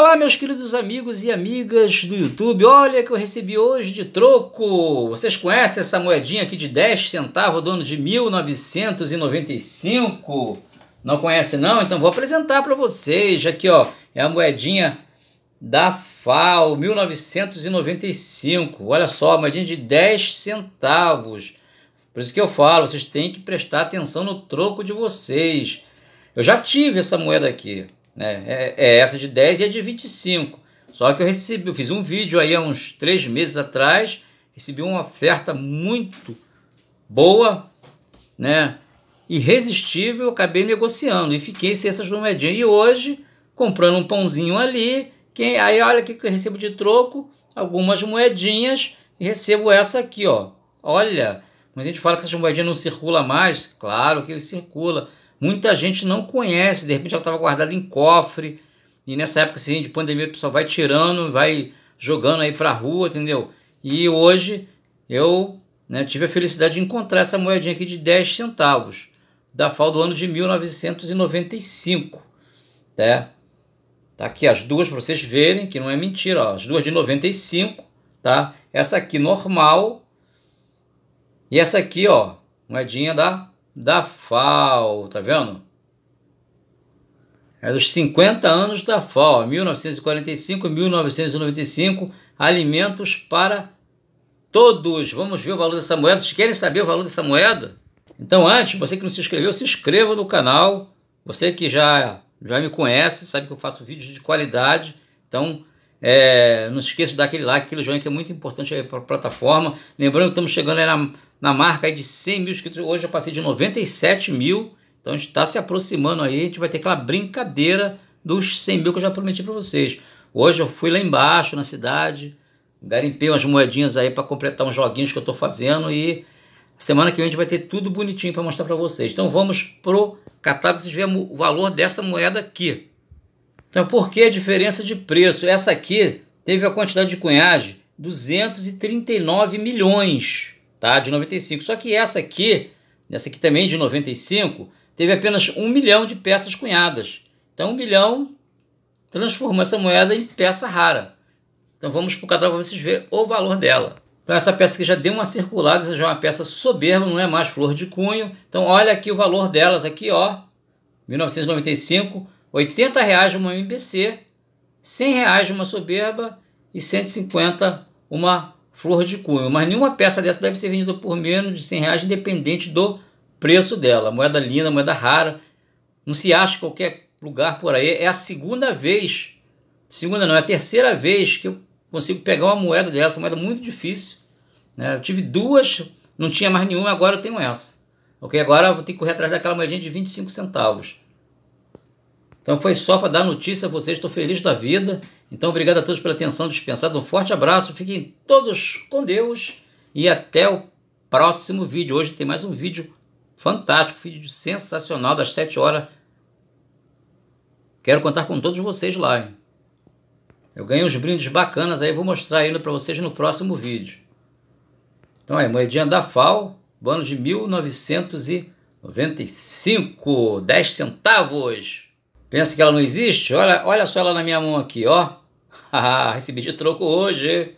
Olá, meus queridos amigos e amigas do YouTube. Olha que eu recebi hoje de troco. Vocês conhecem essa moedinha aqui de 10 centavos do ano de 1995? Não conhece não? Então vou apresentar para vocês. Aqui, ó, é a moedinha da FAO 1995. Olha só, moedinha de 10 centavos. Por isso que eu falo, vocês têm que prestar atenção no troco de vocês. Eu já tive essa moeda aqui. Né? É, é essa de 10 e a é de 25. Só que eu recebi, eu fiz um vídeo aí há uns três meses atrás, recebi uma oferta muito boa, né? Irresistível, acabei negociando e fiquei sem essas moedinhas. E hoje, comprando um pãozinho ali, quem, aí olha o que eu recebo de troco, algumas moedinhas e recebo essa aqui, ó. Olha, mas a gente fala que essas moedinhas não circula mais, claro que circula, Muita gente não conhece, de repente ela estava guardada em cofre, e nessa época assim, de pandemia o pessoal vai tirando, vai jogando aí para a rua, entendeu? E hoje eu né, tive a felicidade de encontrar essa moedinha aqui de 10 centavos, da FAO do ano de 1995. Né? Tá aqui as duas para vocês verem, que não é mentira, ó, as duas de 95, tá? Essa aqui normal, e essa aqui, ó, moedinha da da FAO, tá vendo? É dos 50 anos da FAO, 1945 1995, alimentos para todos. Vamos ver o valor dessa moeda. Vocês querem saber o valor dessa moeda? Então, antes, você que não se inscreveu, se inscreva no canal. Você que já, já me conhece, sabe que eu faço vídeos de qualidade. Então, é, não esqueça de dar aquele like, aquele joinha que é muito importante para a plataforma. Lembrando que estamos chegando na, na marca de 100 mil inscritos. Hoje eu passei de 97 mil. Então a gente está se aproximando aí. A gente vai ter aquela brincadeira dos 100 mil que eu já prometi para vocês. Hoje eu fui lá embaixo na cidade, garimpei umas moedinhas aí para completar uns joguinhos que eu estou fazendo e semana que vem a gente vai ter tudo bonitinho para mostrar para vocês. Então vamos pro catálogo para vocês verem o valor dessa moeda aqui. Então, por que a diferença de preço? Essa aqui teve a quantidade de cunhagem 239 milhões, tá? De 95. Só que essa aqui, essa aqui também de 95, teve apenas 1 milhão de peças cunhadas. Então, 1 milhão transformou essa moeda em peça rara. Então, vamos para o catálogo para vocês verem o valor dela. Então, essa peça aqui já deu uma circulada, já é uma peça soberba, não é mais flor de cunho. Então, olha aqui o valor delas aqui, ó. 1995 80 reais uma MBC, 100 reais uma soberba e 150 uma flor de cunho. Mas nenhuma peça dessa deve ser vendida por menos de 100 reais, independente do preço dela. Moeda linda, moeda rara, não se acha em qualquer lugar por aí. É a segunda vez, segunda não, é a terceira vez que eu consigo pegar uma moeda dessa, moeda muito difícil. Né? Eu tive duas, não tinha mais nenhuma, agora eu tenho essa. Ok, agora eu vou ter que correr atrás daquela moedinha de 25 centavos. Então foi só para dar notícia a vocês, estou feliz da vida. Então obrigado a todos pela atenção dispensada, um forte abraço, fiquem todos com Deus e até o próximo vídeo. Hoje tem mais um vídeo fantástico, vídeo sensacional das 7 horas. Quero contar com todos vocês lá. Hein? Eu ganhei uns brindes bacanas aí, vou mostrar ainda para vocês no próximo vídeo. Então é moedinha da FAO, bando de 1995, 10 centavos. Pensa que ela não existe? Olha, olha só ela na minha mão aqui, ó. Recebi ah, de troco hoje.